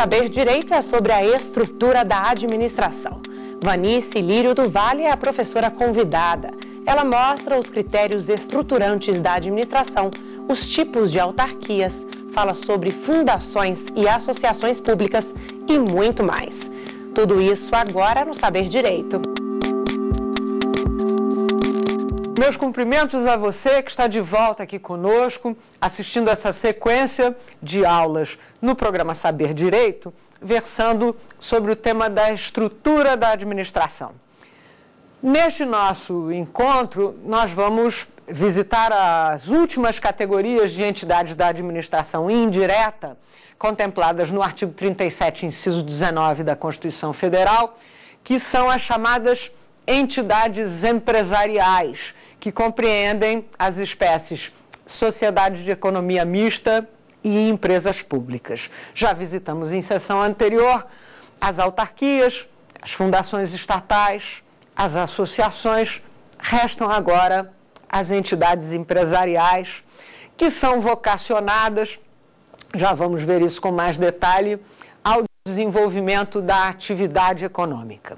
saber direito é sobre a estrutura da administração. Vanice Lírio do Vale é a professora convidada. Ela mostra os critérios estruturantes da administração, os tipos de autarquias, fala sobre fundações e associações públicas e muito mais. Tudo isso agora no Saber Direito. Meus cumprimentos a você que está de volta aqui conosco, assistindo essa sequência de aulas no programa Saber Direito, versando sobre o tema da estrutura da administração. Neste nosso encontro, nós vamos visitar as últimas categorias de entidades da administração indireta, contempladas no artigo 37, inciso 19 da Constituição Federal, que são as chamadas entidades empresariais, que compreendem as espécies sociedades de economia mista e empresas públicas. Já visitamos em sessão anterior as autarquias, as fundações estatais, as associações, restam agora as entidades empresariais que são vocacionadas, já vamos ver isso com mais detalhe, ao desenvolvimento da atividade econômica.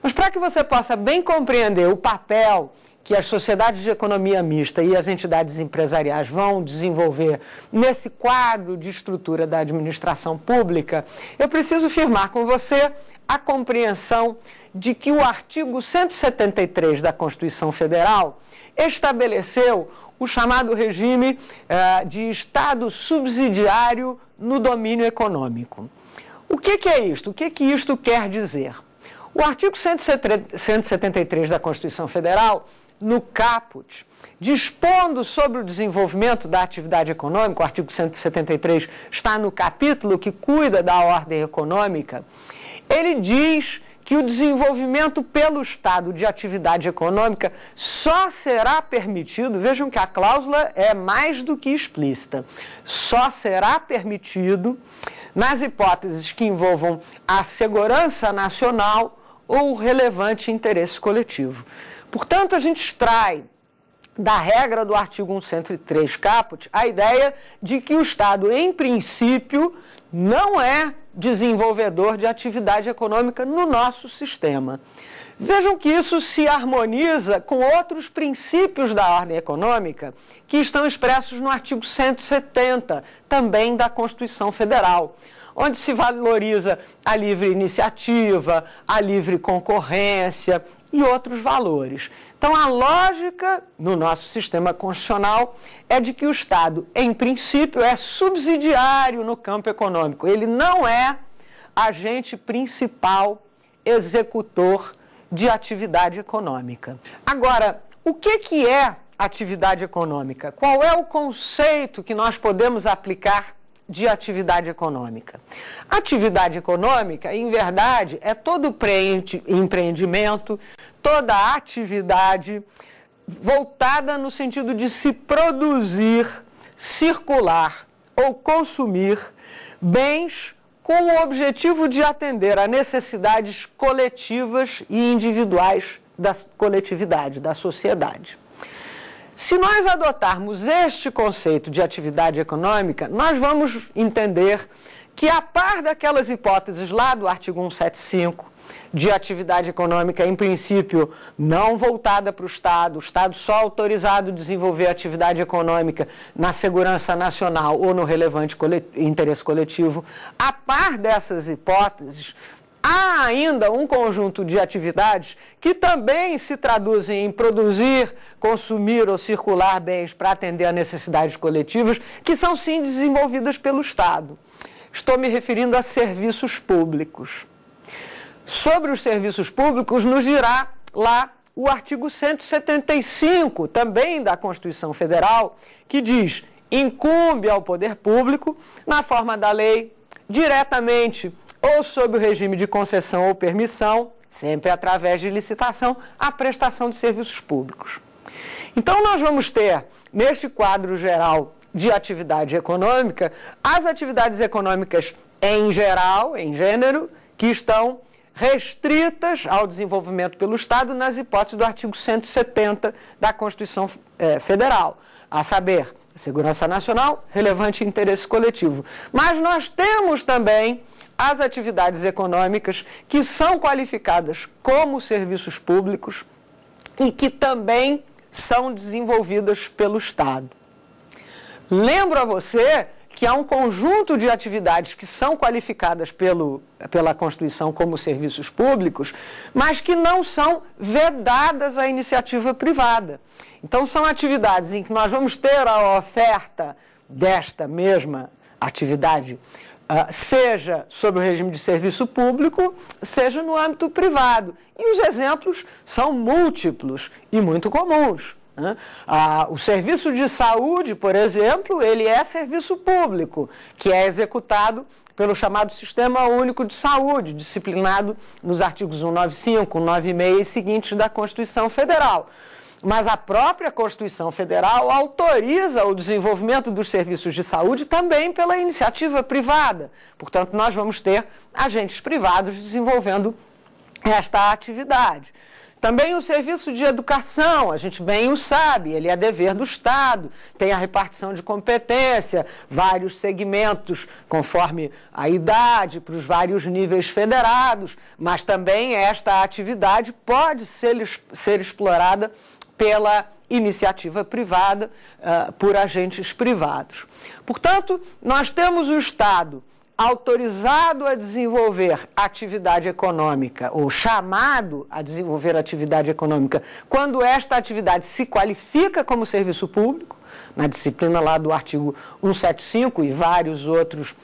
Mas para que você possa bem compreender o papel que as sociedades de economia mista e as entidades empresariais vão desenvolver nesse quadro de estrutura da administração pública, eu preciso firmar com você a compreensão de que o artigo 173 da Constituição Federal estabeleceu o chamado regime eh, de Estado subsidiário no domínio econômico. O que, que, é isto? O que, que isto quer dizer? O artigo 173 da Constituição Federal no caput, dispondo sobre o desenvolvimento da atividade econômica, o artigo 173 está no capítulo que cuida da ordem econômica, ele diz que o desenvolvimento pelo Estado de atividade econômica só será permitido, vejam que a cláusula é mais do que explícita, só será permitido nas hipóteses que envolvam a segurança nacional ou o relevante interesse coletivo. Portanto, a gente extrai da regra do artigo 103 caput a ideia de que o Estado, em princípio, não é desenvolvedor de atividade econômica no nosso sistema. Vejam que isso se harmoniza com outros princípios da ordem econômica que estão expressos no artigo 170, também da Constituição Federal, onde se valoriza a livre iniciativa, a livre concorrência, e outros valores. Então, a lógica no nosso sistema constitucional é de que o Estado, em princípio, é subsidiário no campo econômico. Ele não é agente principal executor de atividade econômica. Agora, o que, que é atividade econômica? Qual é o conceito que nós podemos aplicar de atividade econômica. Atividade econômica, em verdade, é todo empreendimento, toda atividade voltada no sentido de se produzir, circular ou consumir bens com o objetivo de atender a necessidades coletivas e individuais da coletividade, da sociedade. Se nós adotarmos este conceito de atividade econômica, nós vamos entender que, a par daquelas hipóteses lá do artigo 175, de atividade econômica, em princípio, não voltada para o Estado, o Estado só autorizado a desenvolver atividade econômica na segurança nacional ou no relevante colet interesse coletivo. A par dessas hipóteses, há ainda um conjunto de atividades que também se traduzem em produzir, consumir ou circular bens para atender a necessidades coletivas, que são sim desenvolvidas pelo Estado. Estou me referindo a serviços públicos. Sobre os serviços públicos, nos dirá lá o artigo 175, também da Constituição Federal, que diz: incumbe ao poder público, na forma da lei, diretamente ou sob o regime de concessão ou permissão, sempre através de licitação, a prestação de serviços públicos. Então, nós vamos ter, neste quadro geral de atividade econômica, as atividades econômicas em geral, em gênero, que estão restritas ao desenvolvimento pelo Estado nas hipóteses do artigo 170 da Constituição eh, Federal, a saber, segurança nacional, relevante interesse coletivo. Mas nós temos também as atividades econômicas que são qualificadas como serviços públicos e que também são desenvolvidas pelo Estado. Lembro a você que há um conjunto de atividades que são qualificadas pelo, pela Constituição como serviços públicos, mas que não são vedadas à iniciativa privada. Então, são atividades em que nós vamos ter a oferta desta mesma atividade ah, seja sobre o regime de serviço público, seja no âmbito privado. E os exemplos são múltiplos e muito comuns. Né? Ah, o serviço de saúde, por exemplo, ele é serviço público, que é executado pelo chamado Sistema Único de Saúde, disciplinado nos artigos 195, 196 e seguintes da Constituição Federal mas a própria Constituição Federal autoriza o desenvolvimento dos serviços de saúde também pela iniciativa privada. Portanto, nós vamos ter agentes privados desenvolvendo esta atividade. Também o serviço de educação, a gente bem o sabe, ele é dever do Estado, tem a repartição de competência, vários segmentos conforme a idade, para os vários níveis federados, mas também esta atividade pode ser, ser explorada pela iniciativa privada, ah, por agentes privados. Portanto, nós temos o Estado autorizado a desenvolver atividade econômica, ou chamado a desenvolver atividade econômica, quando esta atividade se qualifica como serviço público, na disciplina lá do artigo 175 e vários outros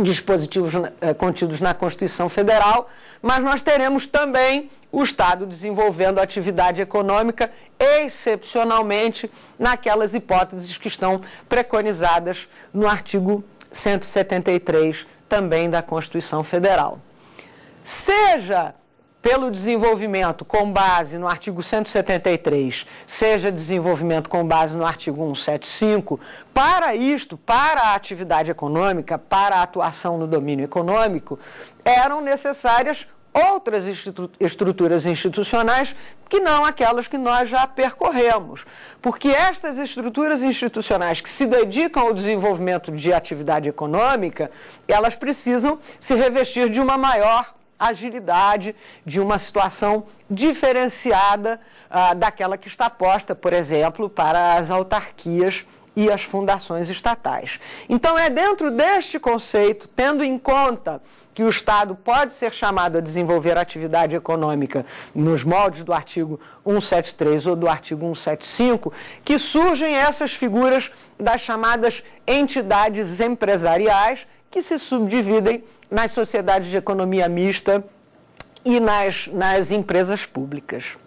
dispositivos eh, contidos na Constituição Federal, mas nós teremos também o Estado desenvolvendo atividade econômica, excepcionalmente naquelas hipóteses que estão preconizadas no artigo 173 também da Constituição Federal. Seja pelo desenvolvimento com base no artigo 173, seja desenvolvimento com base no artigo 175, para isto, para a atividade econômica, para a atuação no domínio econômico, eram necessárias outras estruturas institucionais que não aquelas que nós já percorremos. Porque estas estruturas institucionais que se dedicam ao desenvolvimento de atividade econômica, elas precisam se revestir de uma maior agilidade, de uma situação diferenciada ah, daquela que está posta, por exemplo, para as autarquias e as fundações estatais. Então, é dentro deste conceito, tendo em conta que o Estado pode ser chamado a desenvolver atividade econômica nos moldes do artigo 173 ou do artigo 175, que surgem essas figuras das chamadas entidades empresariais que se subdividem nas sociedades de economia mista e nas, nas empresas públicas.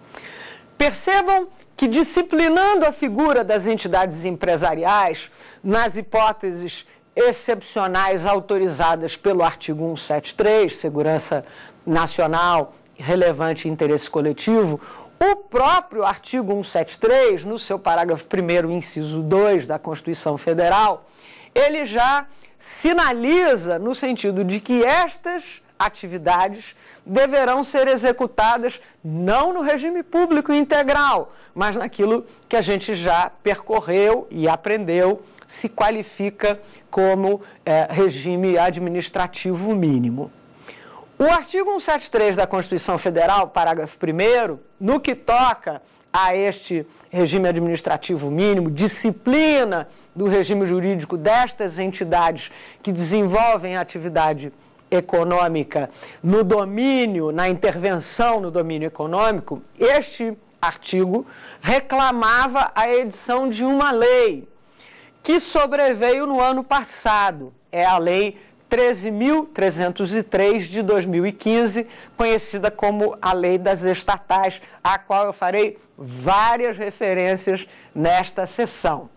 Percebam que, disciplinando a figura das entidades empresariais nas hipóteses excepcionais autorizadas pelo artigo 173, segurança nacional, relevante interesse coletivo, o próprio artigo 173, no seu parágrafo 1, inciso 2 da Constituição Federal, ele já sinaliza no sentido de que estas atividades deverão ser executadas não no regime público integral, mas naquilo que a gente já percorreu e aprendeu, se qualifica como é, regime administrativo mínimo. O artigo 173 da Constituição Federal, parágrafo 1, no que toca a este regime administrativo mínimo, disciplina do regime jurídico destas entidades que desenvolvem atividade econômica no domínio, na intervenção no domínio econômico, este artigo reclamava a edição de uma lei que sobreveio no ano passado. É a Lei 13.303 de 2015, conhecida como a Lei das Estatais, a qual eu farei várias referências nesta sessão.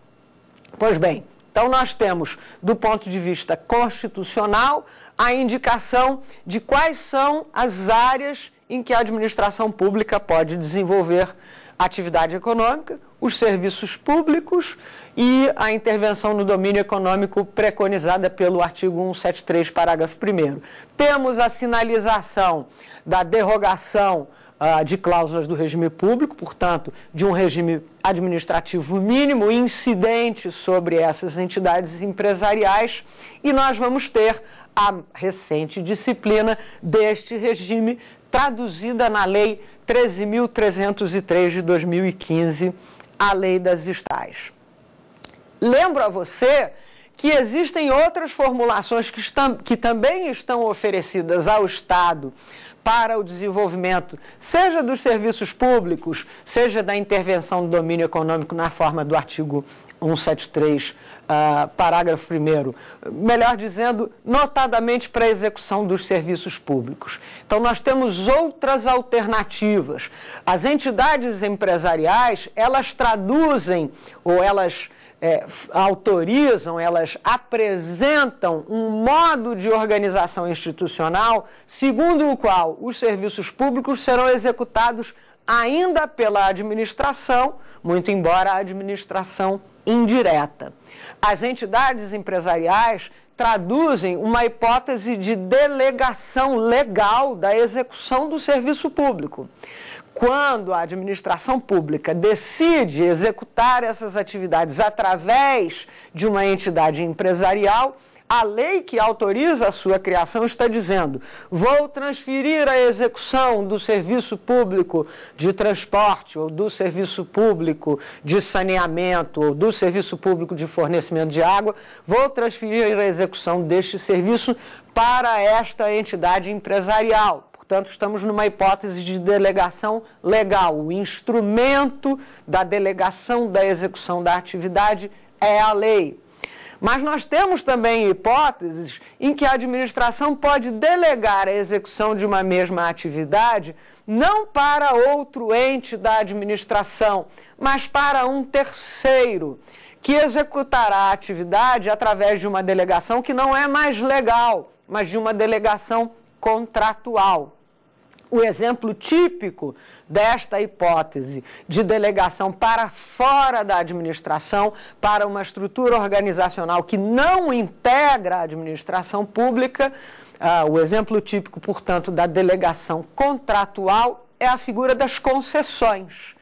Pois bem, então nós temos, do ponto de vista constitucional, a indicação de quais são as áreas em que a administração pública pode desenvolver atividade econômica, os serviços públicos e a intervenção no domínio econômico preconizada pelo artigo 173, parágrafo 1. Temos a sinalização da derrogação ah, de cláusulas do regime público, portanto, de um regime administrativo mínimo incidente sobre essas entidades empresariais, e nós vamos ter a recente disciplina deste regime traduzida na Lei 13.303 de 2015, a Lei das Estais. Lembro a você que existem outras formulações que, estão, que também estão oferecidas ao Estado para o desenvolvimento, seja dos serviços públicos, seja da intervenção do domínio econômico na forma do artigo 173, uh, ah, parágrafo 1, melhor dizendo, notadamente para a execução dos serviços públicos. Então, nós temos outras alternativas. As entidades empresariais, elas traduzem ou elas é, autorizam, elas apresentam um modo de organização institucional segundo o qual os serviços públicos serão executados ainda pela administração, muito embora a administração indireta. As entidades empresariais traduzem uma hipótese de delegação legal da execução do serviço público quando a administração pública decide executar essas atividades através de uma entidade empresarial, a lei que autoriza a sua criação está dizendo: vou transferir a execução do serviço público de transporte, ou do serviço público de saneamento, ou do serviço público de fornecimento de água, vou transferir a execução deste serviço para esta entidade empresarial Portanto, estamos numa hipótese de delegação legal. O instrumento da delegação da execução da atividade é a lei. Mas nós temos também hipóteses em que a administração pode delegar a execução de uma mesma atividade não para outro ente da administração, mas para um terceiro, que executará a atividade através de uma delegação que não é mais legal, mas de uma delegação contratual o exemplo típico desta hipótese de delegação para fora da administração, para uma estrutura organizacional que não integra a administração pública. Ah, o exemplo típico, portanto, da delegação contratual é a figura das concessões.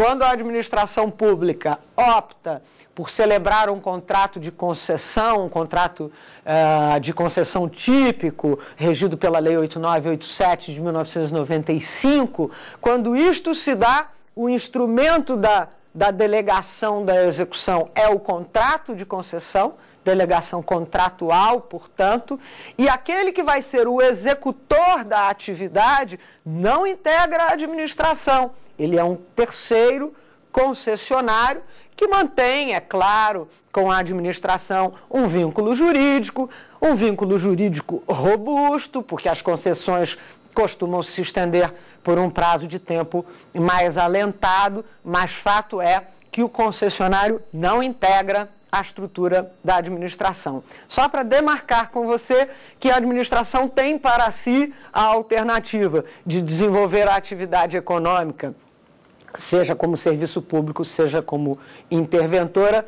Quando a administração pública opta por celebrar um contrato de concessão, um contrato uh, de concessão típico, regido pela Lei 8987 de 1995, quando isto se dá, o instrumento da, da delegação da execução é o contrato de concessão, delegação contratual, portanto, e aquele que vai ser o executor da atividade não integra a administração ele é um terceiro concessionário que mantém, é claro, com a administração um vínculo jurídico, um vínculo jurídico robusto, porque as concessões costumam se estender por um prazo de tempo mais alentado, mas fato é que o concessionário não integra a estrutura da administração. Só para demarcar com você que a administração tem para si a alternativa de desenvolver a atividade econômica seja como serviço público, seja como interventora,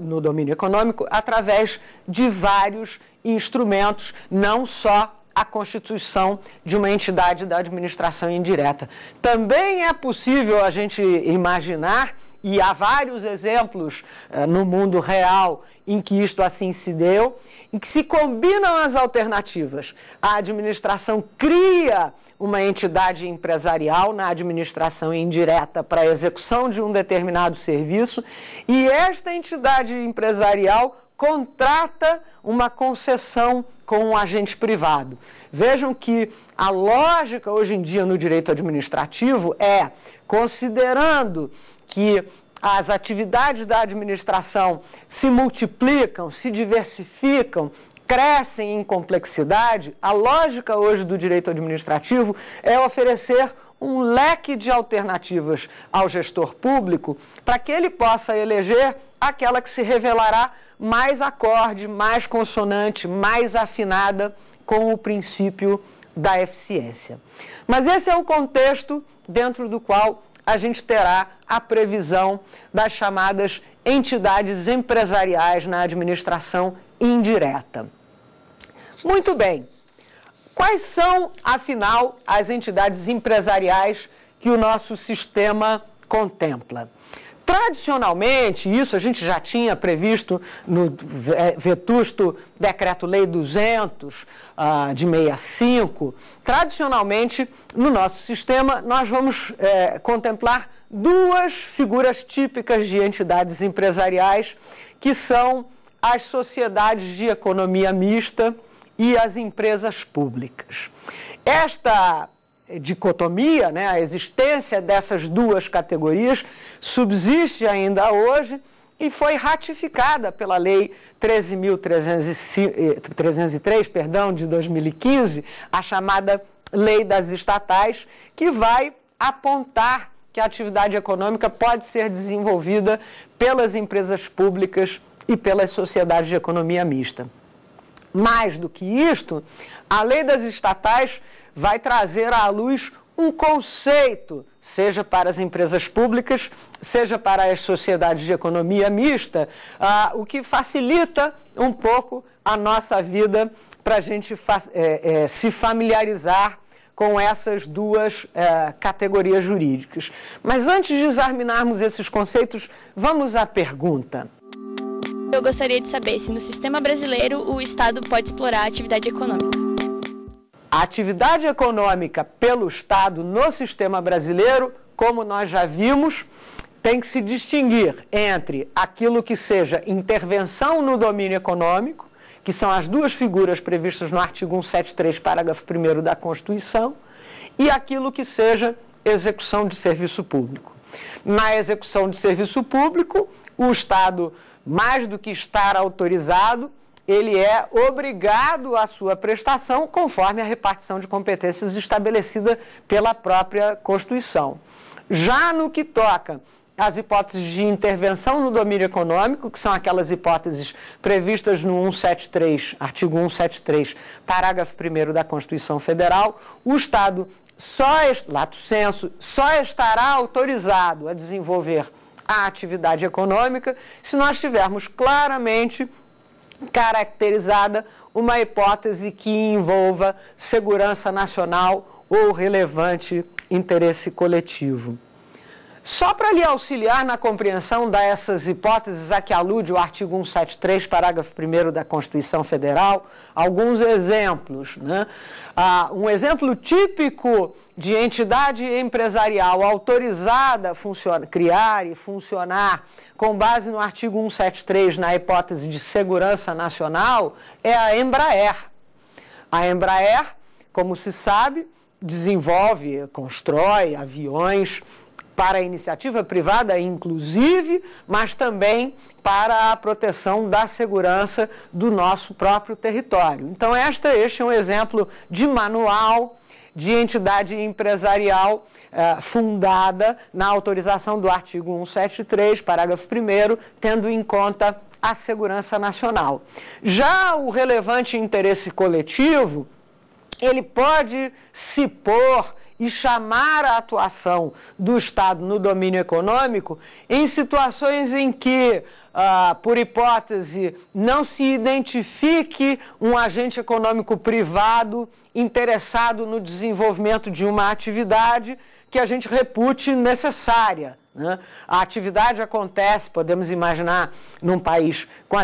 no domínio econômico, através de vários instrumentos, não só a constituição de uma entidade da administração indireta. Também é possível a gente imaginar e há vários exemplos eh, no mundo real em que isto assim se deu, em que se combinam as alternativas. A administração cria uma entidade empresarial na administração indireta para a execução de um determinado serviço e esta entidade empresarial contrata uma concessão com um agente privado. Vejam que a lógica hoje em dia no direito administrativo é, considerando que as atividades da administração se multiplicam, se diversificam, crescem em complexidade, a lógica hoje do direito administrativo é oferecer um leque de alternativas ao gestor público para que ele possa eleger aquela que se revelará mais acorde, mais consonante, mais afinada com o princípio da eficiência. Mas esse é o contexto dentro do qual a gente terá a previsão das chamadas entidades empresariais na administração indireta. Muito bem. Quais são, afinal, as entidades empresariais que o nosso sistema contempla? Tradicionalmente, isso a gente já tinha previsto no vetusto Decreto-Lei 200 ah, de 65. Tradicionalmente, no nosso sistema, nós vamos eh, contemplar duas figuras típicas de entidades empresariais, que são as sociedades de economia mista e as empresas públicas. Esta dicotomia, né, a existência dessas duas categorias, subsiste ainda hoje e foi ratificada pela Lei 13.303 eh, perdão, de 2015, a chamada Lei das Estatais, que vai apontar que a atividade econômica pode ser desenvolvida pelas empresas públicas e pelas sociedades de economia mista. Mais do que isto, a lei das estatais vai trazer à luz um conceito, seja para as empresas públicas, seja para as sociedades de economia mista, ah, o que facilita um pouco a nossa vida para a gente é, é, se familiarizar com essas duas é, categorias jurídicas. Mas antes de examinarmos esses conceitos, vamos à pergunta. Eu gostaria de saber se no sistema brasileiro o Estado pode explorar a atividade econômica. A atividade econômica pelo Estado no sistema brasileiro, como nós já vimos, tem que se distinguir entre aquilo que seja intervenção no domínio econômico, que são as duas figuras previstas no artigo 173, parágrafo 1 da Constituição, e aquilo que seja execução de serviço público. Na execução de serviço público, o Estado mais do que estar autorizado, ele é obrigado à sua prestação conforme a repartição de competências estabelecida pela própria Constituição. Já no que toca às hipóteses de intervenção no domínio econômico, que são aquelas hipóteses previstas no 173, artigo 173, parágrafo 1 da Constituição Federal, o Estado só, lato senso, só estará autorizado a desenvolver à atividade econômica se nós tivermos claramente caracterizada uma hipótese que envolva segurança nacional ou relevante interesse coletivo. Só para lhe auxiliar na compreensão dessas hipóteses a que alude o artigo 173, parágrafo 1 da Constituição Federal, alguns exemplos. Né? Ah, um exemplo típico de entidade empresarial autorizada a criar e funcionar com base no artigo 173, na hipótese de segurança nacional, é a Embraer. A Embraer, como se sabe, desenvolve, constrói aviões para a iniciativa privada, inclusive, mas também para a proteção da segurança do nosso próprio território. Então, esta, este é um exemplo de manual de entidade empresarial eh, fundada na autorização do artigo 173, parágrafo 1, tendo em conta a segurança nacional. Já o relevante interesse coletivo, ele pode se pôr e chamar a atuação do Estado no domínio econômico em situações em que, ah, por hipótese, não se identifique um agente econômico privado interessado no desenvolvimento de uma atividade que a gente repute necessária. Né? A atividade acontece, podemos imaginar, num país com,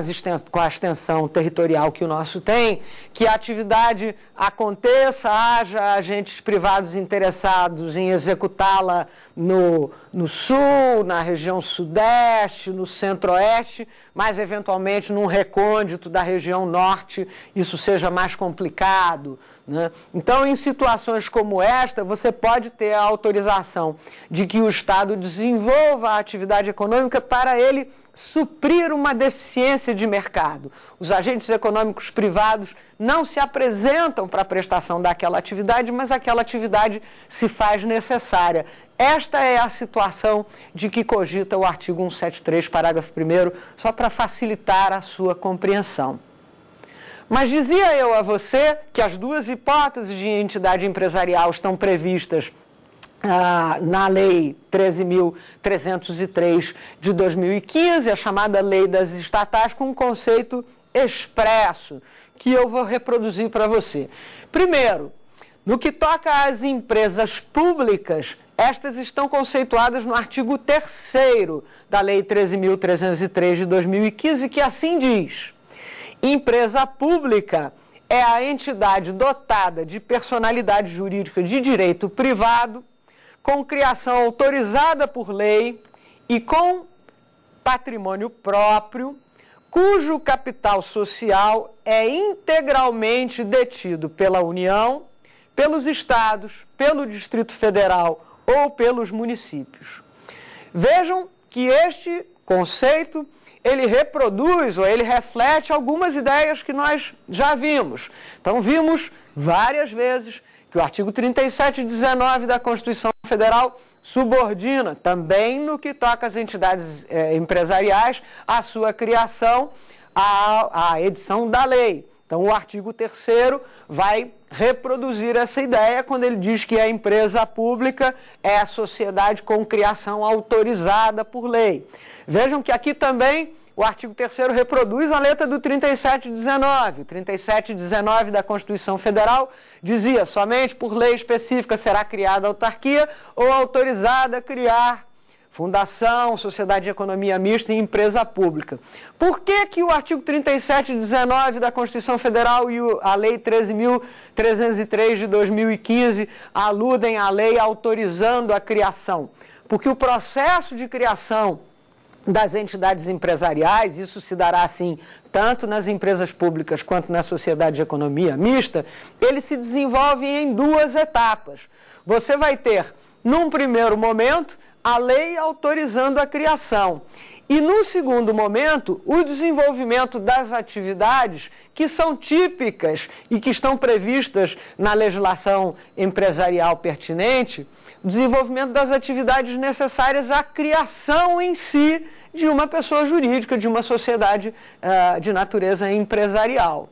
com a extensão territorial que o nosso tem, que a atividade aconteça, haja agentes privados interessados em executá-la no no sul, na região sudeste, no centro-oeste, mas eventualmente num recôndito da região norte isso seja mais complicado. Né? Então, em situações como esta, você pode ter a autorização de que o Estado desenvolva a atividade econômica para ele suprir uma deficiência de mercado. Os agentes econômicos privados não se apresentam para a prestação daquela atividade, mas aquela atividade se faz necessária. Esta é a situação de que cogita o artigo 173, parágrafo 1, só para facilitar a sua compreensão. Mas dizia eu a você que as duas hipóteses de entidade empresarial estão previstas ah, na Lei 13.303 de 2015, a chamada Lei das Estatais, com um conceito expresso que eu vou reproduzir para você. Primeiro, no que toca às empresas públicas, estas estão conceituadas no artigo 3 da Lei 13.303 de 2015, que assim diz: empresa pública é a entidade dotada de personalidade jurídica de direito privado com criação autorizada por lei e com patrimônio próprio, cujo capital social é integralmente detido pela União, pelos estados, pelo Distrito Federal ou pelos municípios. Vejam que este conceito ele reproduz ou ele reflete algumas ideias que nós já vimos. Então vimos várias vezes que o artigo 37 e 19 da Constituição Federal subordina, também no que toca às entidades eh, empresariais, a sua criação à, à edição da lei. Então, o artigo 3 vai reproduzir essa ideia quando ele diz que a empresa pública é a sociedade com criação autorizada por lei. Vejam que aqui também o artigo 3 reproduz a letra do 3719. O 3719 da Constituição Federal dizia: somente por lei específica será criada autarquia ou autorizada a criar fundação, sociedade de economia mista e empresa pública. Por que, que o artigo 3719 da Constituição Federal e a Lei 13.303 de 2015 aludem à lei autorizando a criação? Porque o processo de criação das entidades empresariais, isso se dará assim tanto nas empresas públicas quanto na sociedade de economia mista, ele se desenvolve em duas etapas. Você vai ter, num primeiro momento, a lei autorizando a criação. E no segundo momento, o desenvolvimento das atividades que são típicas e que estão previstas na legislação empresarial pertinente desenvolvimento das atividades necessárias à criação em si de uma pessoa jurídica, de uma sociedade uh, de natureza empresarial.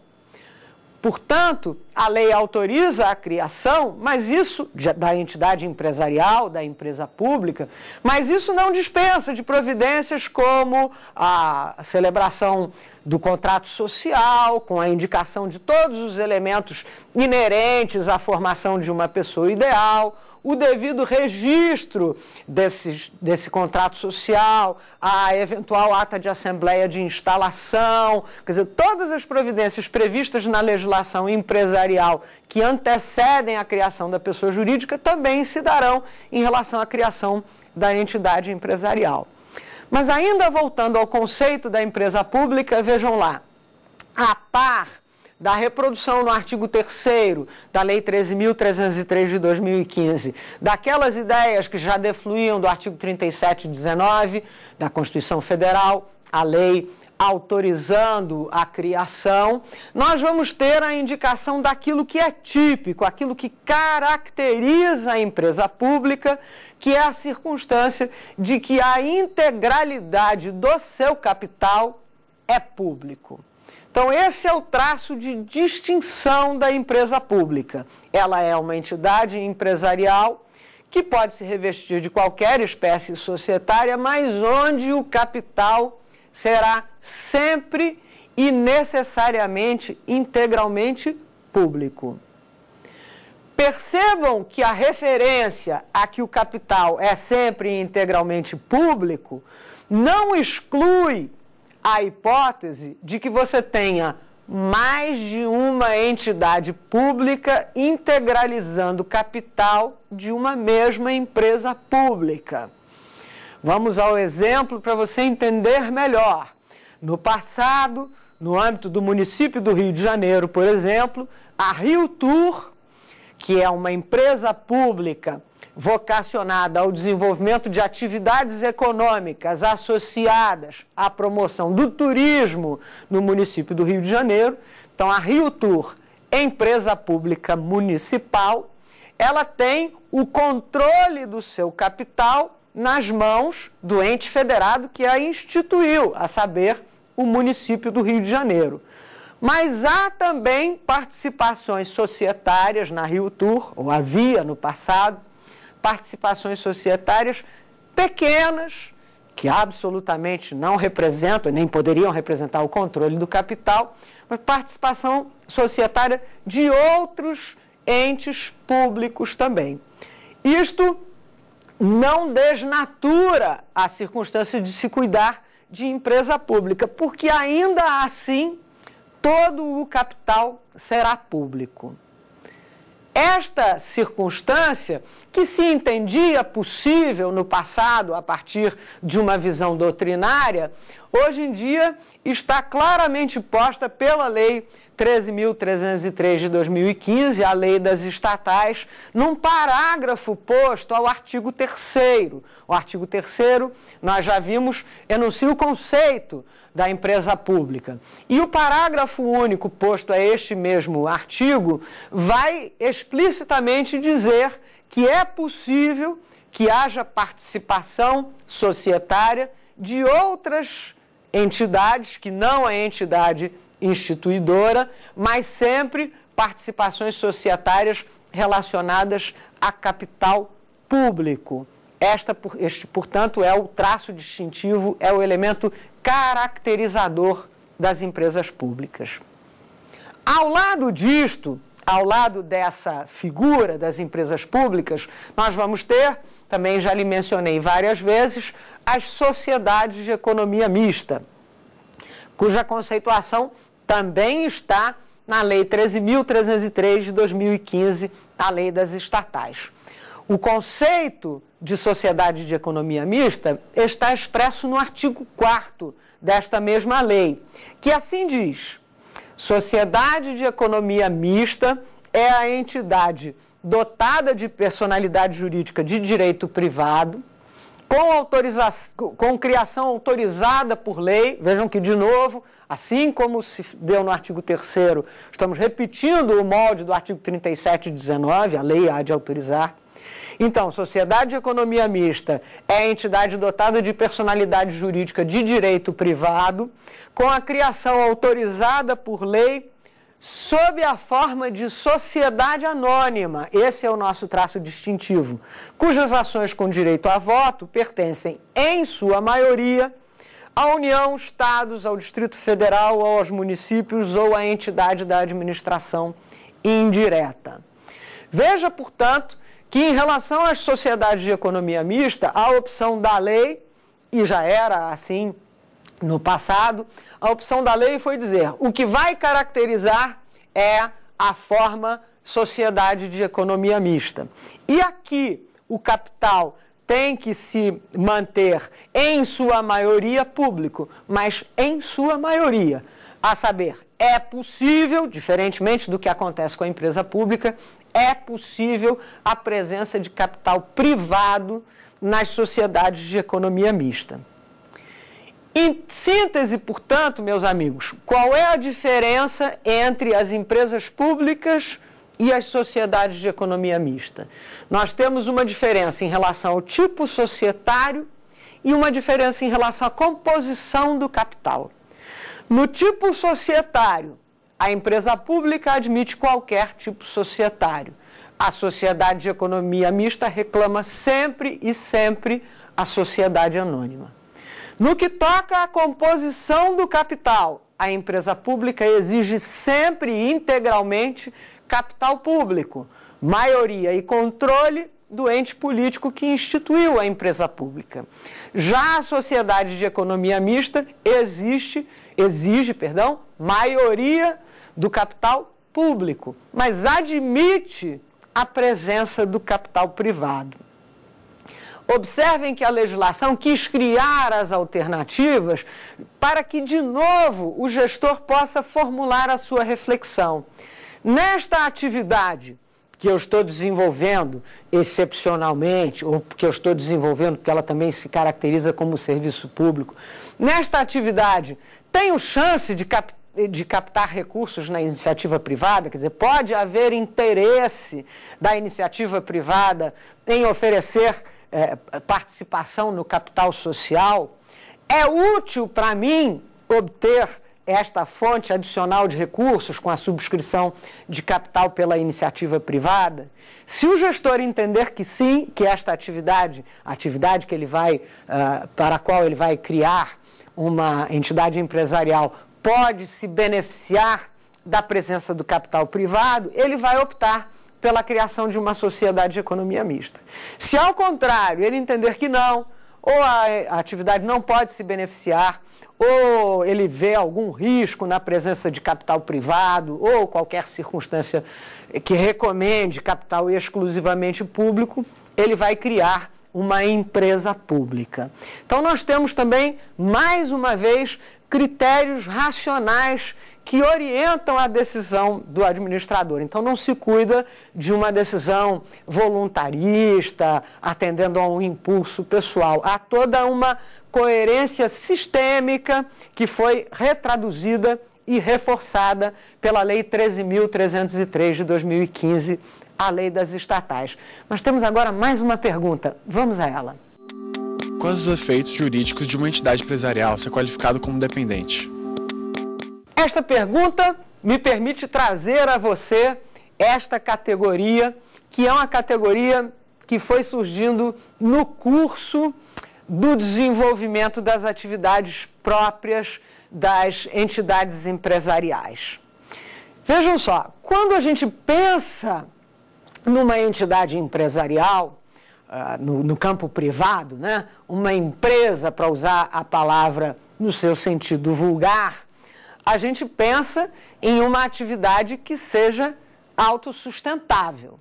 Portanto, a lei autoriza a criação, mas isso da entidade empresarial, da empresa pública, mas isso não dispensa de providências como a celebração do contrato social, com a indicação de todos os elementos inerentes à formação de uma pessoa ideal, o devido registro desse, desse contrato social, a eventual ata de assembleia de instalação, quer dizer, todas as providências previstas na legislação empresarial que antecedem a criação da pessoa jurídica também se darão em relação à criação da entidade empresarial. Mas ainda voltando ao conceito da empresa pública, vejam lá. A par da reprodução no artigo 3 da Lei 13.303 de 2015, daquelas ideias que já defluíam do artigo 37 e 19 da Constituição Federal, a lei autorizando a criação, nós vamos ter a indicação daquilo que é típico, aquilo que caracteriza a empresa pública, que é a circunstância de que a integralidade do seu capital é público. Então, esse é o traço de distinção da empresa pública. Ela é uma entidade empresarial que pode se revestir de qualquer espécie societária, mas onde o capital será sempre e necessariamente integralmente público. Percebam que a referência a que o capital é sempre integralmente público não exclui a hipótese de que você tenha mais de uma entidade pública integralizando capital de uma mesma empresa pública. Vamos ao exemplo para você entender melhor. No passado, no âmbito do município do Rio de Janeiro, por exemplo, a Rio Tour, que é uma empresa pública vocacionada ao desenvolvimento de atividades econômicas associadas à promoção do turismo no município do Rio de Janeiro. Então, a Rio Tour, empresa pública municipal, ela tem o controle do seu capital nas mãos do ente federado que a instituiu, a saber, o município do Rio de Janeiro. Mas há também participações societárias na Rio Tour, ou havia no passado, participações societárias pequenas, que absolutamente não representam nem poderiam representar o controle do capital, mas participação societária de outros entes públicos também. Isto não desnatura a circunstância de se cuidar de empresa pública, porque ainda assim todo o capital será público esta circunstância, que se entendia possível no passado a partir de uma visão doutrinária, hoje em dia está claramente posta pela lei 13.303 de 2015, a Lei das Estatais, num parágrafo posto ao artigo 3 O artigo 3 nós já vimos, enuncia o conceito da empresa pública. E o parágrafo único posto a este mesmo artigo vai explicitamente dizer que é possível que haja participação societária de outras entidades que não a entidade instituidora, mas sempre participações societárias relacionadas a capital público. Esta, este, portanto, é o traço distintivo, é o elemento caracterizador das empresas públicas. Ao lado disto, ao lado dessa figura das empresas públicas, nós vamos ter, também já lhe mencionei várias vezes, as sociedades de economia mista, cuja conceituação também está na Lei 13.303 de 2015, a Lei das Estatais. O conceito de sociedade de economia mista está expresso no artigo 4 desta mesma lei, que assim diz: Sociedade de economia mista é a entidade dotada de personalidade jurídica de direito privado com, autoriza com criação autorizada por lei, vejam que, de novo, assim como se deu no artigo 3, estamos repetindo o molde do artigo 37 e 19, a lei há de autorizar. Então, sociedade de economia mista é entidade dotada de personalidade jurídica de direito privado, com a criação autorizada por lei sob a forma de sociedade anônima, esse é o nosso traço distintivo, cujas ações com direito a voto pertencem, em sua maioria, à União, Estados, ao Distrito Federal, ou aos municípios ou à entidade da administração indireta. Veja, portanto, que em relação às sociedades de economia mista, a opção da lei, e já era assim no passado, a opção da lei foi dizer: o que vai caracterizar é a forma sociedade de economia mista. E aqui o capital tem que se manter em sua maioria público, mas em sua maioria. A saber, é possível, diferentemente do que acontece com a empresa pública, é possível a presença de capital privado nas sociedades de economia mista. Em síntese, portanto, meus amigos, qual é a diferença entre as empresas públicas e as sociedades de economia mista? Nós temos uma diferença em relação ao tipo societário e uma diferença em relação à composição do capital. No tipo societário, a empresa pública admite qualquer tipo societário. A sociedade de economia mista reclama sempre e sempre a sociedade anônima. No que toca à composição do capital, a empresa pública exige sempre e integralmente capital público, maioria e controle do ente político que instituiu a empresa pública. Já a sociedade de economia mista existe, exige, perdão, maioria do capital público, mas admite a presença do capital privado. Observem que a legislação quis criar as alternativas para que, de novo, o gestor possa formular a sua reflexão. Nesta atividade que eu estou desenvolvendo excepcionalmente, ou que eu estou desenvolvendo, porque ela também se caracteriza como serviço público, nesta atividade, tenho chance de captar de captar recursos na iniciativa privada, quer dizer, pode haver interesse da iniciativa privada em oferecer é, participação no capital social, é útil para mim obter esta fonte adicional de recursos com a subscrição de capital pela iniciativa privada? Se o gestor entender que sim, que esta atividade, a atividade que ele vai, uh, para a qual ele vai criar uma entidade empresarial, pode se beneficiar da presença do capital privado, ele vai optar pela criação de uma sociedade de economia mista. Se, ao contrário, ele entender que não, ou a atividade não pode se beneficiar, ou ele vê algum risco na presença de capital privado, ou qualquer circunstância que recomende capital exclusivamente público, ele vai criar uma empresa pública. Então, nós temos também, mais uma vez, critérios racionais que orientam a decisão do administrador. Então, não se cuida de uma decisão voluntarista, atendendo a um impulso pessoal. Há toda uma coerência sistêmica que foi retraduzida e reforçada pela Lei 13.303 de 2015, a Lei das Estatais. Mas temos agora mais uma pergunta. Vamos a ela. Quais os efeitos jurídicos de uma entidade empresarial ser qualificado como dependente? Esta pergunta me permite trazer a você esta categoria, que é uma categoria que foi surgindo no curso do desenvolvimento das atividades próprias das entidades empresariais. Vejam só, quando a gente pensa numa entidade empresarial, ah, no, no campo privado, né, uma empresa, para usar a palavra no seu sentido vulgar, a gente pensa em uma atividade que seja autossustentável.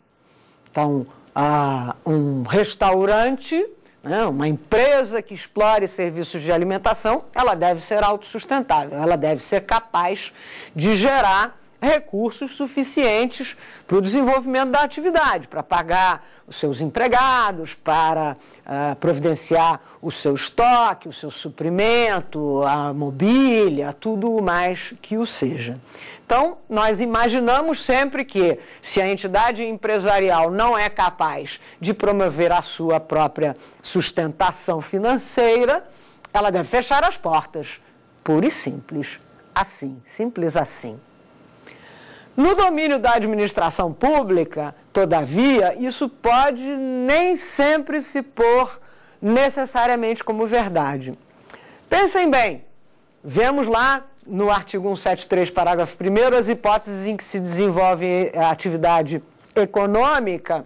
Então, ah, um restaurante, né, uma empresa que explore serviços de alimentação, ela deve ser autossustentável, ela deve ser capaz de gerar recursos suficientes para o desenvolvimento da atividade, para pagar os seus empregados, para uh, providenciar o seu estoque, o seu suprimento, a mobília, tudo mais que o seja. Então, nós imaginamos sempre que, se a entidade empresarial não é capaz de promover a sua própria sustentação financeira, ela deve fechar as portas. Pura e simples. Assim, simples assim. No domínio da administração pública, todavia, isso pode nem sempre se pôr necessariamente como verdade. Pensem bem, vemos lá no artigo 173, parágrafo 1, as hipóteses em que se desenvolve a atividade econômica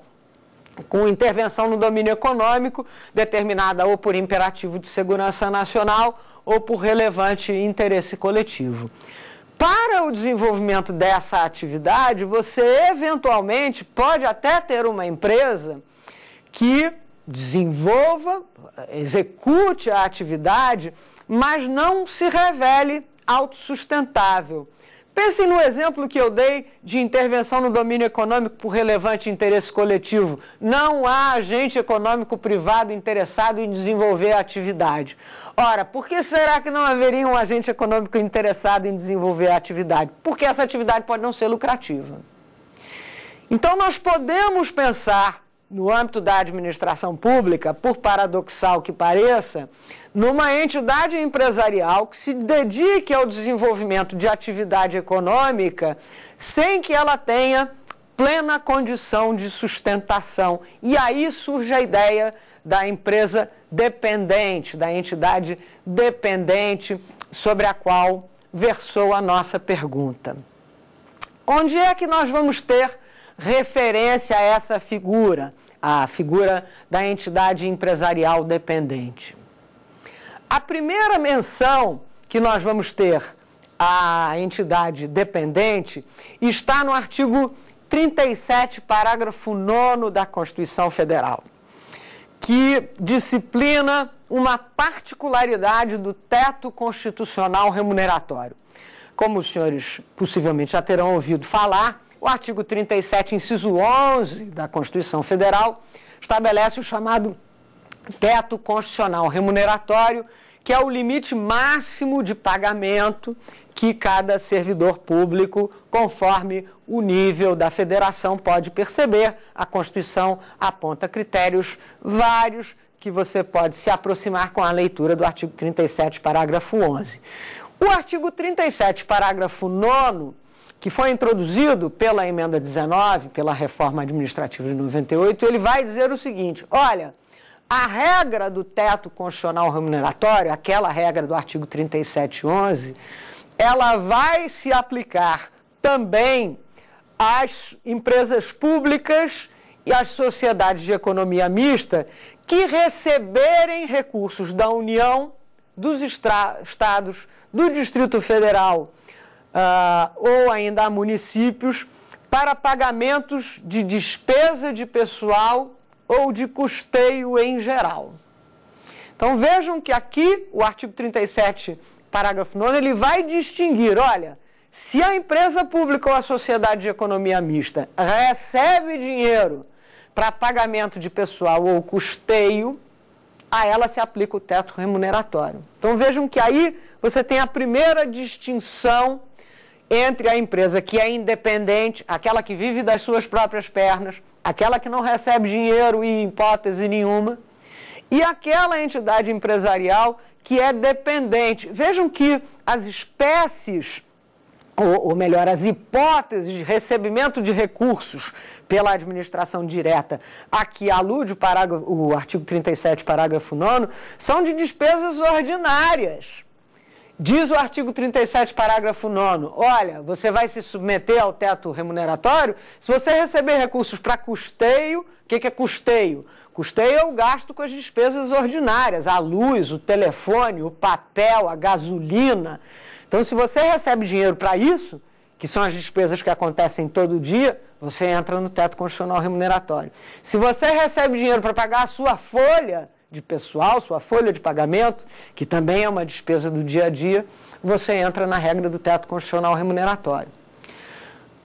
com intervenção no domínio econômico, determinada ou por imperativo de segurança nacional ou por relevante interesse coletivo para o desenvolvimento dessa atividade, você eventualmente pode até ter uma empresa que desenvolva, execute a atividade, mas não se revele autossustentável. Pensem no exemplo que eu dei de intervenção no domínio econômico por relevante interesse coletivo. Não há agente econômico privado interessado em desenvolver a atividade. Ora, por que será que não haveria um agente econômico interessado em desenvolver a atividade? Porque essa atividade pode não ser lucrativa. Então, nós podemos pensar no âmbito da administração pública, por paradoxal que pareça, numa entidade empresarial que se dedique ao desenvolvimento de atividade econômica sem que ela tenha plena condição de sustentação. E aí surge a ideia da empresa dependente, da entidade dependente sobre a qual versou a nossa pergunta. Onde é que nós vamos ter referência a essa figura, a figura da entidade empresarial dependente. A primeira menção que nós vamos ter à entidade dependente está no artigo 37, parágrafo 9 da Constituição Federal, que disciplina uma particularidade do teto constitucional remuneratório. Como os senhores possivelmente já terão ouvido falar, o artigo 37, inciso 11 da Constituição Federal, estabelece o chamado teto constitucional remuneratório, que é o limite máximo de pagamento que cada servidor público, conforme o nível da federação, pode perceber. A Constituição aponta critérios vários que você pode se aproximar com a leitura do artigo 37, parágrafo 11. O artigo 37, parágrafo 9 que foi introduzido pela emenda 19, pela reforma administrativa de 98, ele vai dizer o seguinte: olha, a regra do teto constitucional remuneratório, aquela regra do artigo 3711, ela vai se aplicar também às empresas públicas e às sociedades de economia mista que receberem recursos da União, dos estados, do Distrito Federal ah, ou ainda a municípios para pagamentos de despesa de pessoal ou de custeio em geral. Então vejam que aqui o artigo 37, parágrafo 9, ele vai distinguir, olha, se a empresa pública ou a sociedade de economia mista recebe dinheiro para pagamento de pessoal ou custeio, a ela se aplica o teto remuneratório. Então vejam que aí você tem a primeira distinção entre a empresa que é independente, aquela que vive das suas próprias pernas, aquela que não recebe dinheiro e hipótese nenhuma, e aquela entidade empresarial que é dependente. Vejam que as espécies, ou, ou melhor, as hipóteses de recebimento de recursos pela administração direta a que alude o, parágrafo, o artigo 37, parágrafo 9, são de despesas ordinárias. Diz o artigo 37, parágrafo 9: olha, você vai se submeter ao teto remuneratório se você receber recursos para custeio. O que, que é custeio? Custeio é o gasto com as despesas ordinárias, a luz, o telefone, o papel, a gasolina. Então, se você recebe dinheiro para isso, que são as despesas que acontecem todo dia, você entra no teto constitucional remuneratório. Se você recebe dinheiro para pagar a sua folha, de pessoal, sua folha de pagamento, que também é uma despesa do dia a dia, você entra na regra do teto constitucional remuneratório.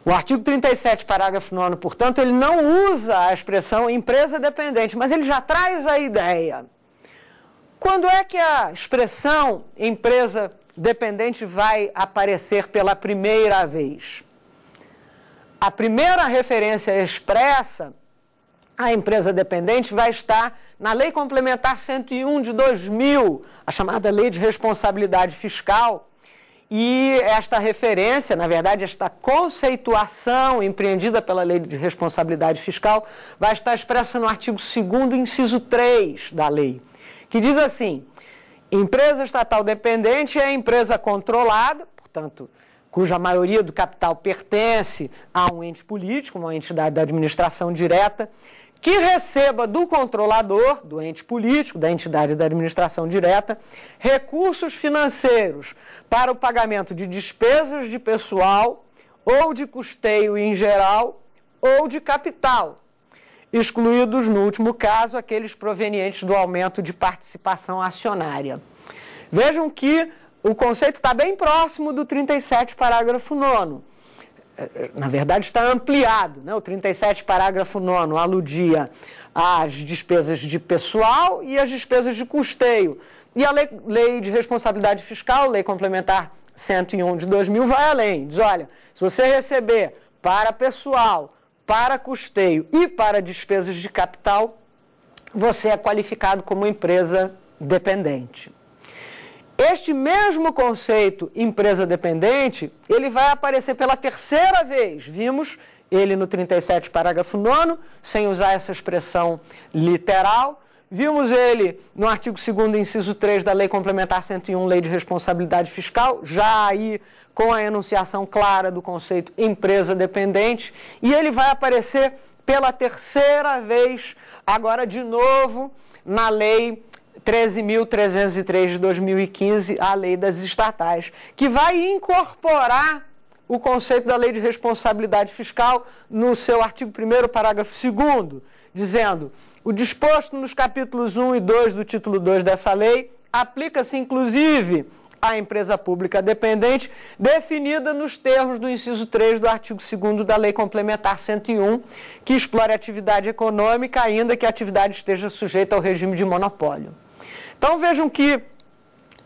O artigo 37, parágrafo 9, portanto, ele não usa a expressão empresa dependente, mas ele já traz a ideia. Quando é que a expressão empresa dependente vai aparecer pela primeira vez? A primeira referência expressa a empresa dependente vai estar na Lei Complementar 101 de 2000, a chamada Lei de Responsabilidade Fiscal. E esta referência, na verdade, esta conceituação empreendida pela Lei de Responsabilidade Fiscal, vai estar expressa no artigo 2, inciso 3 da lei, que diz assim: empresa estatal dependente é empresa controlada, portanto, cuja maioria do capital pertence a um ente político, uma entidade da administração direta que receba do controlador, do ente político, da entidade da administração direta, recursos financeiros para o pagamento de despesas de pessoal ou de custeio em geral ou de capital, excluídos, no último caso, aqueles provenientes do aumento de participação acionária. Vejam que o conceito está bem próximo do 37, parágrafo 9 na verdade está ampliado, né? o 37, parágrafo 9, aludia às despesas de pessoal e às despesas de custeio. E a lei, lei de responsabilidade fiscal, lei complementar 101 de 2000, vai além. Diz: olha, se você receber para pessoal, para custeio e para despesas de capital, você é qualificado como empresa dependente. Este mesmo conceito, empresa dependente, ele vai aparecer pela terceira vez. Vimos ele no 37, parágrafo 9, sem usar essa expressão literal. Vimos ele no artigo 2 inciso 3 da Lei Complementar 101, Lei de Responsabilidade Fiscal, já aí com a enunciação clara do conceito empresa dependente, e ele vai aparecer pela terceira vez, agora de novo, na Lei 13.303 de 2015, a lei das estatais, que vai incorporar o conceito da lei de responsabilidade fiscal no seu artigo 1, parágrafo 2, dizendo: o disposto nos capítulos 1 e 2 do título 2 dessa lei aplica-se, inclusive, à empresa pública dependente, definida nos termos do inciso 3 do artigo 2 da Lei Complementar 101, que explore atividade econômica, ainda que a atividade esteja sujeita ao regime de monopólio. Então vejam que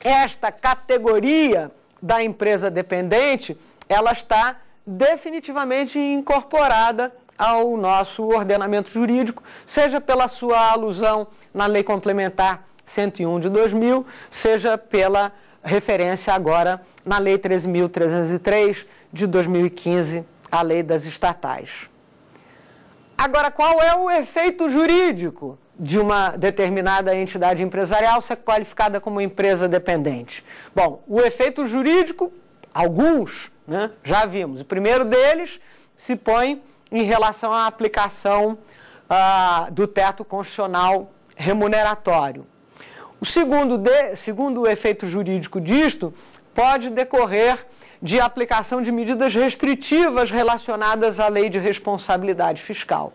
esta categoria da empresa dependente, ela está definitivamente incorporada ao nosso ordenamento jurídico, seja pela sua alusão na Lei Complementar 101 de 2000, seja pela referência agora na Lei 13.303 de 2015, a Lei das Estatais. Agora, qual é o efeito jurídico de uma determinada entidade empresarial ser qualificada como empresa dependente. Bom, o efeito jurídico, alguns, né, já vimos. O primeiro deles se põe em relação à aplicação ah, do teto constitucional remuneratório. O segundo, de, segundo o efeito jurídico disto pode decorrer de aplicação de medidas restritivas relacionadas à lei de responsabilidade fiscal.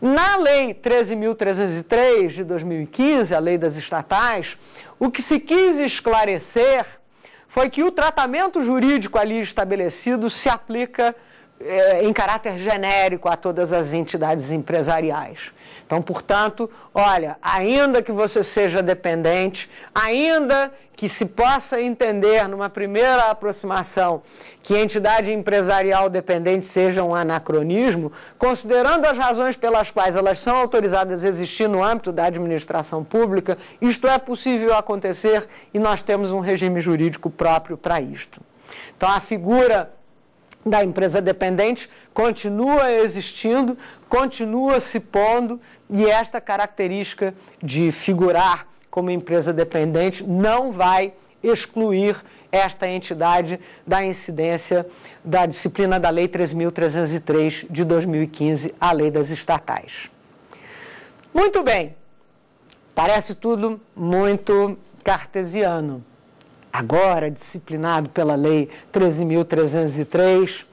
Na Lei 13.303 de 2015, a Lei das Estatais, o que se quis esclarecer foi que o tratamento jurídico ali estabelecido se aplica eh, em caráter genérico a todas as entidades empresariais. Então, portanto, olha, ainda que você seja dependente, ainda que se possa entender numa primeira aproximação que entidade empresarial dependente seja um anacronismo, considerando as razões pelas quais elas são autorizadas a existir no âmbito da administração pública, isto é possível acontecer e nós temos um regime jurídico próprio para isto. Então, a figura da empresa dependente continua existindo, continua se pondo e esta característica de figurar como empresa dependente não vai excluir esta entidade da incidência da disciplina da Lei 3.303 de 2015, a Lei das Estatais. Muito bem, parece tudo muito cartesiano agora disciplinado pela Lei 13.303,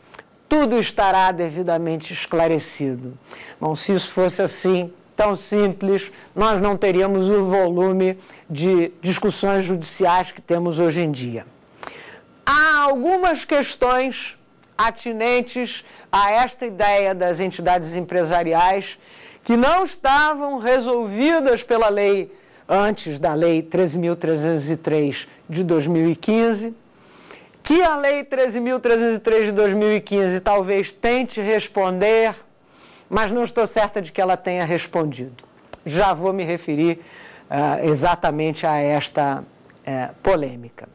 tudo estará devidamente esclarecido. Bom, se isso fosse assim, tão simples, nós não teríamos o volume de discussões judiciais que temos hoje em dia. Há algumas questões atinentes a esta ideia das entidades empresariais que não estavam resolvidas pela lei antes da Lei 13.303 de 2015, que a Lei 13.303 de 2015 talvez tente responder, mas não estou certa de que ela tenha respondido. Já vou me referir uh, exatamente a esta uh, polêmica.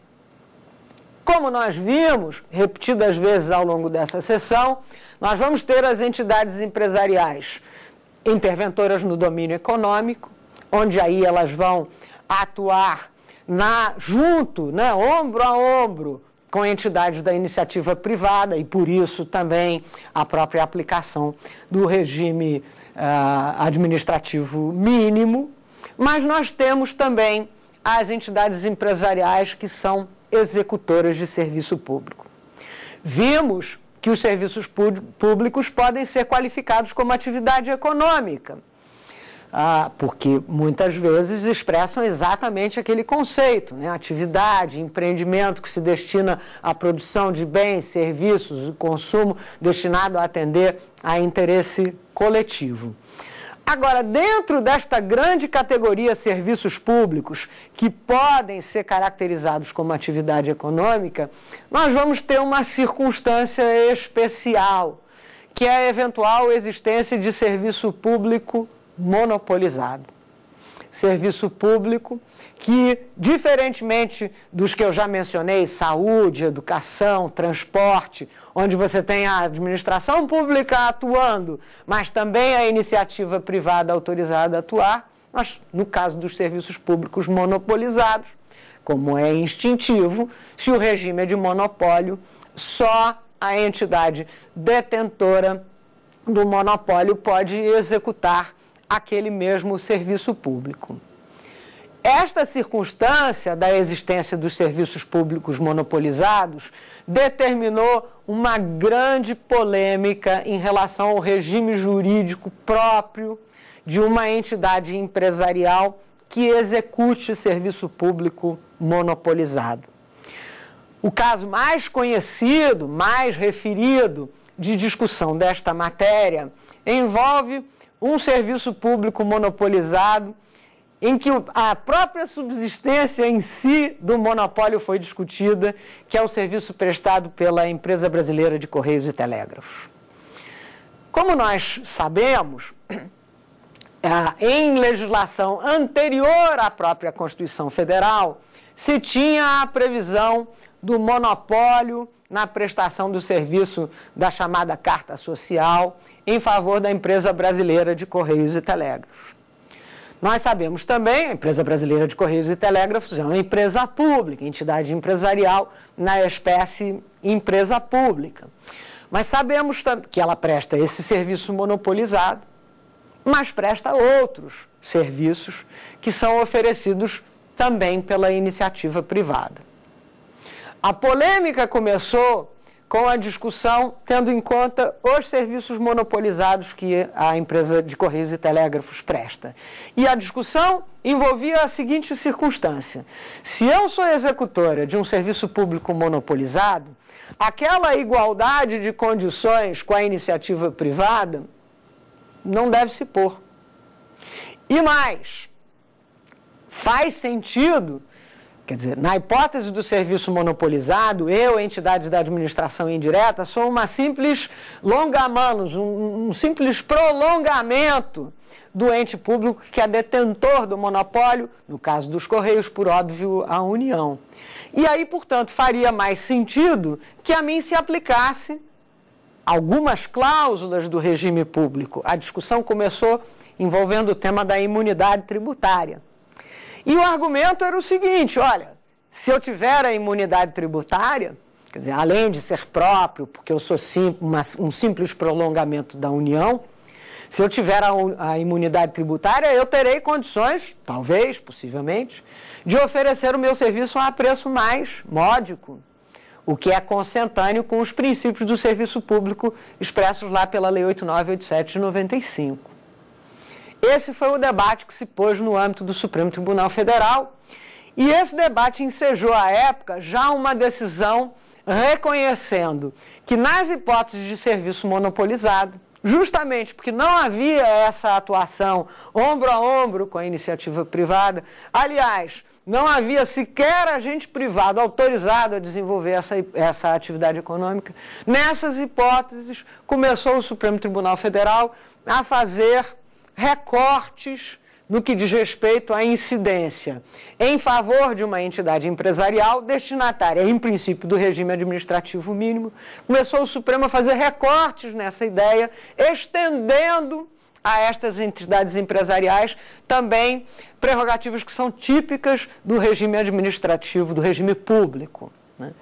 Como nós vimos repetidas vezes ao longo dessa sessão, nós vamos ter as entidades empresariais interventoras no domínio econômico, onde aí elas vão atuar na, junto, né, ombro a ombro, com entidades da iniciativa privada e, por isso, também a própria aplicação do regime ah, administrativo mínimo. Mas nós temos também as entidades empresariais que são executoras de serviço público. Vimos que os serviços públicos podem ser qualificados como atividade econômica ah, porque muitas vezes expressam exatamente aquele conceito, né? atividade, empreendimento que se destina à produção de bens, serviços e consumo destinado a atender a interesse coletivo. Agora, dentro desta grande categoria serviços públicos, que podem ser caracterizados como atividade econômica, nós vamos ter uma circunstância especial, que é a eventual existência de serviço público monopolizado. Serviço público que, diferentemente dos que eu já mencionei, saúde, educação, transporte, onde você tem a administração pública atuando, mas também a iniciativa privada autorizada a atuar, mas no caso dos serviços públicos monopolizados, como é instintivo, se o regime é de monopólio, só a entidade detentora do monopólio pode executar aquele mesmo serviço público. Esta circunstância da existência dos serviços públicos monopolizados determinou uma grande polêmica em relação ao regime jurídico próprio de uma entidade empresarial que execute serviço público monopolizado. O caso mais conhecido, mais referido de discussão desta matéria envolve um serviço público monopolizado, em que a própria subsistência em si do monopólio foi discutida, que é o serviço prestado pela empresa brasileira de Correios e Telégrafos. Como nós sabemos, em legislação anterior à própria Constituição Federal, se tinha a previsão do monopólio na prestação do serviço da chamada Carta Social em favor da empresa brasileira de Correios e Telégrafos. Nós sabemos também, a empresa brasileira de Correios e Telégrafos é uma empresa pública, entidade empresarial na espécie empresa pública. Mas sabemos que ela presta esse serviço monopolizado mas presta outros serviços que são oferecidos também pela iniciativa privada. A polêmica começou com a discussão tendo em conta os serviços monopolizados que a empresa de Correios e Telégrafos presta. E a discussão envolvia a seguinte circunstância: se eu sou executora de um serviço público monopolizado, aquela igualdade de condições com a iniciativa privada não deve se pôr. E mais, faz sentido, quer dizer, na hipótese do serviço monopolizado, eu, entidade da administração indireta, sou uma simples longa-manos, um, um simples prolongamento do ente público que é detentor do monopólio, no caso dos Correios, por óbvio, a União. E aí, portanto, faria mais sentido que a mim se aplicasse algumas cláusulas do regime público. A discussão começou envolvendo o tema da imunidade tributária. E o argumento era o seguinte: olha, se eu tiver a imunidade tributária, quer dizer, além de ser próprio, porque eu sou sim, uma, um simples prolongamento da União, se eu tiver a, a imunidade tributária, eu terei condições, talvez, possivelmente, de oferecer o meu serviço a preço mais módico, o que é consentâneo com os princípios do serviço público expressos lá pela Lei 8987 de 95. Esse foi o debate que se pôs no âmbito do Supremo Tribunal Federal, e esse debate ensejou à época já uma decisão reconhecendo que nas hipóteses de serviço monopolizado, justamente porque não havia essa atuação ombro a ombro com a iniciativa privada, aliás, não havia sequer agente privado autorizado a desenvolver essa, essa atividade econômica. Nessas hipóteses, começou o Supremo Tribunal Federal a fazer recortes no que diz respeito à incidência em favor de uma entidade empresarial destinatária, em princípio, do regime administrativo mínimo. Começou o Supremo a fazer recortes nessa ideia, estendendo a estas entidades empresariais também prerrogativas que são típicas do regime administrativo, do regime público. Né?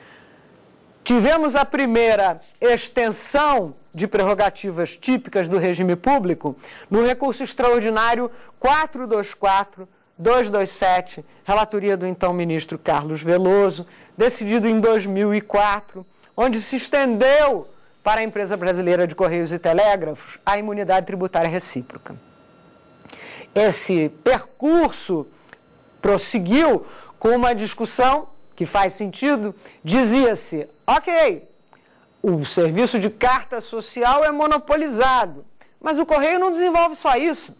Tivemos a primeira extensão de prerrogativas típicas do regime público no recurso extraordinário 424 227, relatoria do então ministro Carlos Veloso, decidido em 2004, onde se estendeu para a empresa brasileira de Correios e Telégrafos, a imunidade tributária é recíproca. Esse percurso prosseguiu com uma discussão que faz sentido. Dizia-se: ok, o serviço de carta social é monopolizado, mas o correio não desenvolve só isso.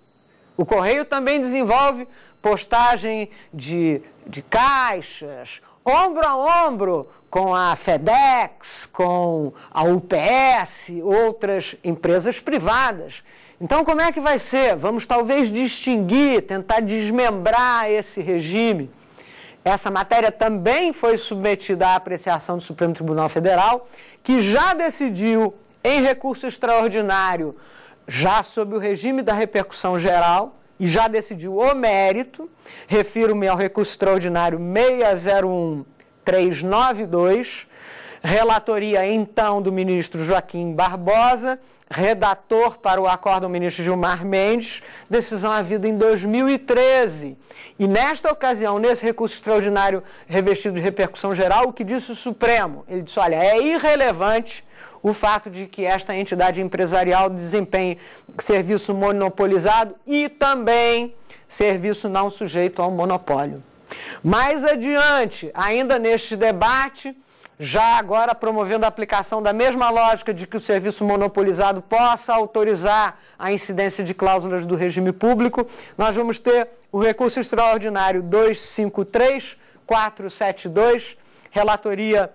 O correio também desenvolve postagem de, de caixas, ombro a ombro com a FedEx, com a UPS, outras empresas privadas. Então, como é que vai ser? Vamos talvez distinguir, tentar desmembrar esse regime. Essa matéria também foi submetida à apreciação do Supremo Tribunal Federal, que já decidiu em recurso extraordinário, já sob o regime da repercussão geral, e já decidiu o mérito, refiro-me ao recurso extraordinário 601392, relatoria então do ministro Joaquim Barbosa, redator para o acórdão ministro Gilmar Mendes, decisão havida em 2013. E nesta ocasião, nesse recurso extraordinário revestido de repercussão geral, o que disse o Supremo? Ele disse: olha, é irrelevante o fato de que esta entidade empresarial desempenhe serviço monopolizado e também serviço não sujeito ao monopólio. Mais adiante, ainda neste debate, já agora promovendo a aplicação da mesma lógica de que o serviço monopolizado possa autorizar a incidência de cláusulas do regime público, nós vamos ter o recurso extraordinário 253472, relatoria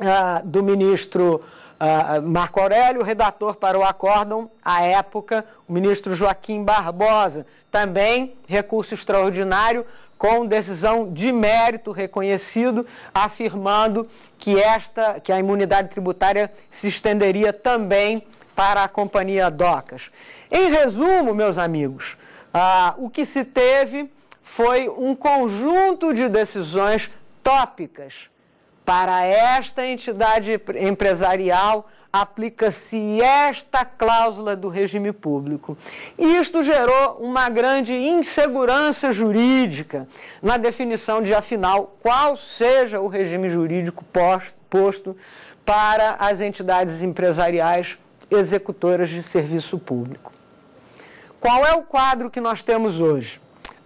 uh, do ministro Uh, Marco Aurélio, redator para o acórdão, à época, o ministro Joaquim Barbosa. Também recurso extraordinário com decisão de mérito reconhecido, afirmando que esta, que a imunidade tributária se estenderia também para a companhia Docas. Em resumo, meus amigos, uh, o que se teve foi um conjunto de decisões tópicas para esta entidade empresarial, aplica-se esta cláusula do regime público. Isto gerou uma grande insegurança jurídica na definição de, afinal, qual seja o regime jurídico posto para as entidades empresariais executoras de serviço público. Qual é o quadro que nós temos hoje?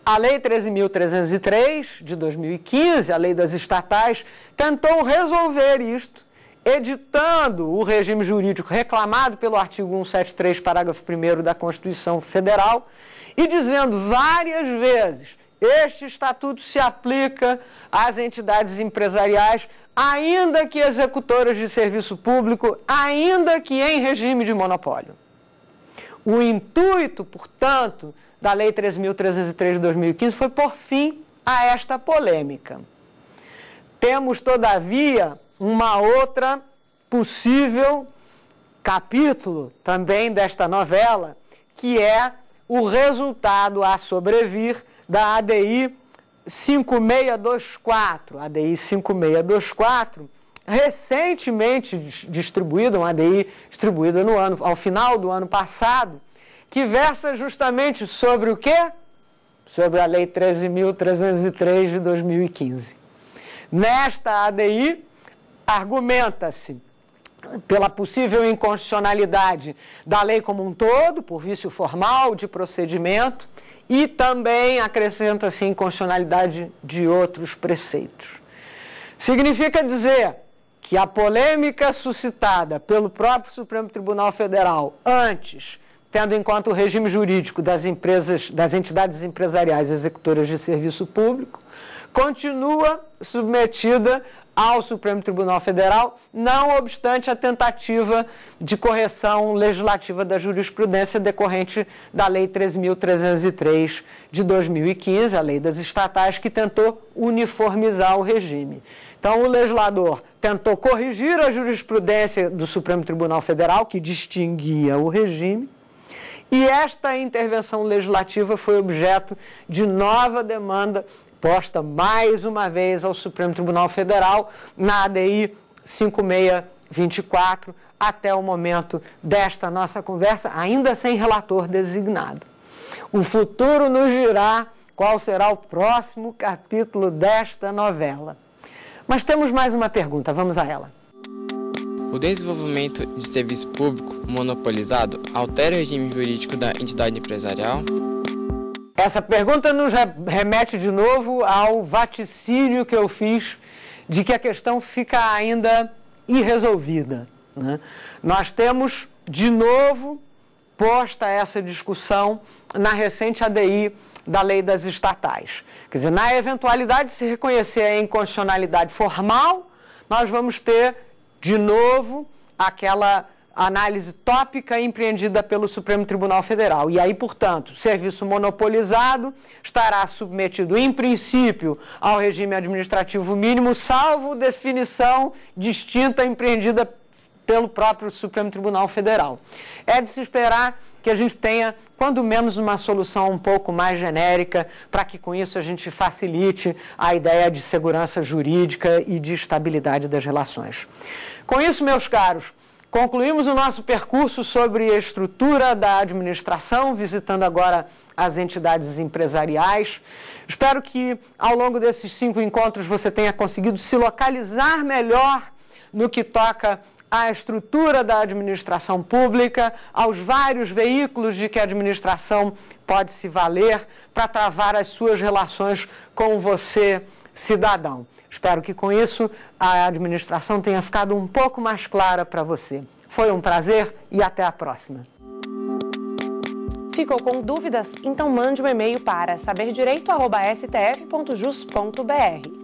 A Lei 13.303 de 2015, a Lei das Estatais, tentou resolver isto, editando o regime jurídico reclamado pelo artigo 173, parágrafo 1 da Constituição Federal, e dizendo várias vezes. Este estatuto se aplica às entidades empresariais, ainda que executoras de serviço público, ainda que em regime de monopólio. O intuito, portanto, da Lei 3.303 de 2015 foi por fim a esta polêmica. Temos, todavia, uma outra possível capítulo também desta novela, que é o resultado a sobrevir da ADI 5624. ADI 5624, recentemente distribuída, uma ADI distribuída no ano, ao final do ano passado, que versa justamente sobre o quê? Sobre a Lei 13.303 de 2015. Nesta ADI, argumenta-se pela possível inconstitucionalidade da lei como um todo, por vício formal de procedimento, e também acrescenta-se inconstitucionalidade de outros preceitos. Significa dizer que a polêmica suscitada pelo próprio Supremo Tribunal Federal antes tendo em conta o regime jurídico das empresas, das entidades empresariais executoras de serviço público, continua submetida ao Supremo Tribunal Federal, não obstante a tentativa de correção legislativa da jurisprudência decorrente da Lei 3.303 de 2015, a Lei das Estatais, que tentou uniformizar o regime. Então, o legislador tentou corrigir a jurisprudência do Supremo Tribunal Federal, que distinguia o regime, e esta intervenção legislativa foi objeto de nova demanda posta mais uma vez ao Supremo Tribunal Federal na ADI 5624, até o momento desta nossa conversa, ainda sem relator designado. O futuro nos dirá qual será o próximo capítulo desta novela. Mas temos mais uma pergunta, vamos a ela. O desenvolvimento de serviço público monopolizado altera o regime jurídico da entidade empresarial? Essa pergunta nos remete de novo ao vaticínio que eu fiz de que a questão fica ainda irresolvida. Né? Nós temos, de novo, posta essa discussão na recente ADI da lei das estatais. Quer dizer, na eventualidade de se reconhecer a inconstitucionalidade formal, nós vamos ter de novo, aquela análise tópica empreendida pelo Supremo Tribunal Federal. E aí, portanto, serviço monopolizado estará submetido, em princípio, ao regime administrativo mínimo, salvo definição distinta empreendida pelo próprio Supremo Tribunal Federal. É de se esperar que a gente tenha, quando menos, uma solução um pouco mais genérica, para que com isso a gente facilite a ideia de segurança jurídica e de estabilidade das relações. Com isso, meus caros, concluímos o nosso percurso sobre a estrutura da administração, visitando agora as entidades empresariais. Espero que ao longo desses cinco encontros você tenha conseguido se localizar melhor no que toca à estrutura da administração pública, aos vários veículos de que a administração pode se valer para travar as suas relações com você, cidadão. Espero que com isso a administração tenha ficado um pouco mais clara para você. Foi um prazer e até a próxima. Ficou com dúvidas? Então mande um e-mail para saberdireito.stf.jus.br.